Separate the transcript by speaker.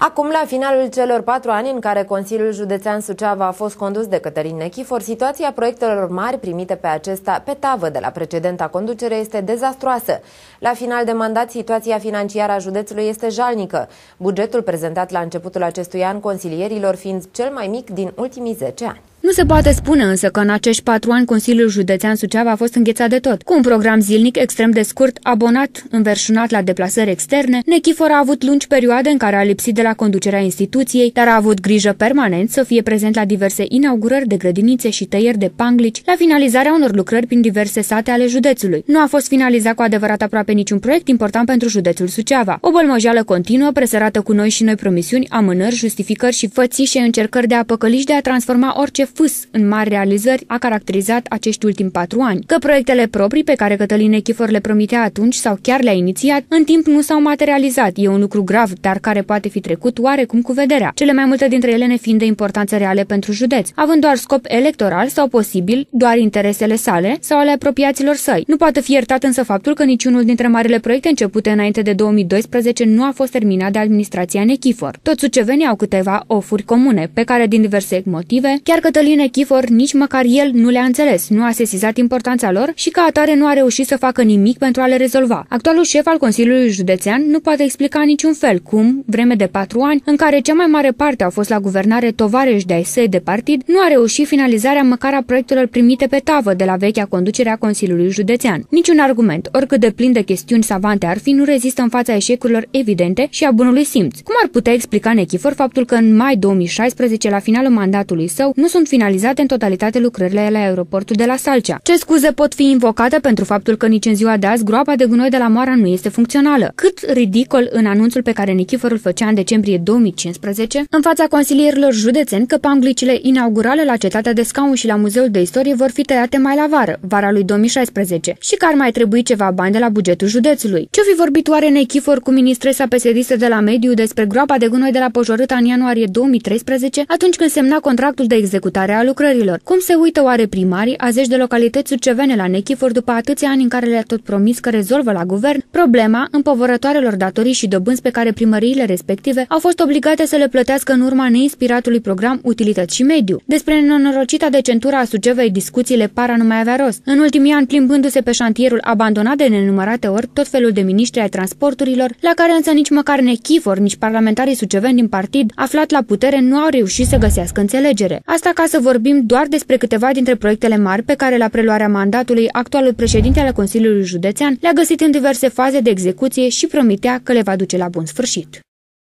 Speaker 1: Acum, la finalul celor patru ani în care Consiliul Județean Suceava a fost condus de Cătălin Nechifor, situația proiectelor mari primite pe acesta pe tavă de la precedenta conducere este dezastroasă. La final de mandat, situația financiară a județului este jalnică, bugetul prezentat la începutul acestui an consilierilor fiind cel mai mic din ultimii 10 ani.
Speaker 2: Nu se poate spune însă că în acești patru ani Consiliul Județean Suceava a fost înghețat de tot. Cu un program zilnic extrem de scurt, abonat, înverșunat la deplasări externe, Nechifor a avut lungi perioade în care a lipsit de la conducerea instituției, dar a avut grijă permanent să fie prezent la diverse inaugurări de grădinițe și tăieri de panglici, la finalizarea unor lucrări prin diverse sate ale județului. Nu a fost finalizat cu adevărat aproape niciun proiect important pentru județul Suceava. O bălmăjeală continuă, presărată cu noi și noi promisiuni, amânări, justificări și fății și încercări de a de a transforma orice fâs în mari realizări a caracterizat acești ultimi patru ani. Că proiectele proprii pe care Cătălin Echifor le promitea atunci sau chiar le-a inițiat, în timp nu s-au materializat. E un lucru grav, dar care poate fi trecut oarecum cu vederea. Cele mai multe dintre ele ne fiind de importanță reale pentru județ, având doar scop electoral sau posibil doar interesele sale sau ale apropiaților săi. Nu poate fi iertat însă faptul că niciunul dintre marile proiecte începute înainte de 2012 nu a fost terminat de administrația Nechifor. Toți sucevenii au câteva ofuri comune, pe care din diverse motive, chiar că Cătălin Echifor nici măcar el nu le-a înțeles, nu a sesizat importanța lor și ca atare nu a reușit să facă nimic pentru a le rezolva. Actualul șef al Consiliului Județean nu poate explica niciun fel cum, vreme de patru ani, în care cea mai mare parte au fost la guvernare tovarăși de ai săi de partid, nu a reușit finalizarea măcar a proiectelor primite pe tavă de la vechea conducere a Consiliului Județean. Niciun argument, oricât de plin de chestiuni savante ar fi, nu rezistă în fața eșecurilor evidente și a bunului simț. Cum ar putea explica Nechifor faptul că în mai 2016, la finalul mandatului său, nu sunt sunt finalizate în totalitate lucrările la aeroportul de la Salcea. Ce scuze pot fi invocate pentru faptul că nici în ziua de azi groapa de gunoi de la Moara nu este funcțională? Cât ridicol în anunțul pe care Nichiforul făcea în decembrie 2015 în fața consilierilor județeni că panglicile inaugurale la cetatea de scaun și la Muzeul de Istorie vor fi tăiate mai la vară, vara lui 2016, și că ar mai trebui ceva bani de la bugetul județului. Ce fi vorbit oare Nechifor cu ministresa psd de la mediu despre groapa de gunoi de la Pojorâta în ianuarie 2013, atunci când semna contractul de executare implementare a lucrărilor. Cum se uită oare primarii a zeci de localități sucevene la Nechifor după atâția ani în care le-a tot promis că rezolvă la guvern problema împovărătoarelor datorii și dobânzi pe care primăriile respective au fost obligate să le plătească în urma neinspiratului program Utilități și Mediu? Despre nenorocita centura a Sucevei discuțiile para nu mai avea rost. În ultimii ani, plimbându-se pe șantierul abandonat de nenumărate ori, tot felul de miniștri ai transporturilor, la care însă nici măcar Nechifor, nici parlamentarii suceveni din partid, aflat la putere, nu au reușit să găsească înțelegere. Asta ca să vorbim doar despre câteva dintre proiectele mari pe care la preluarea mandatului actualul președinte al Consiliului Județean le-a găsit în diverse faze de execuție și promitea că le va duce la bun sfârșit.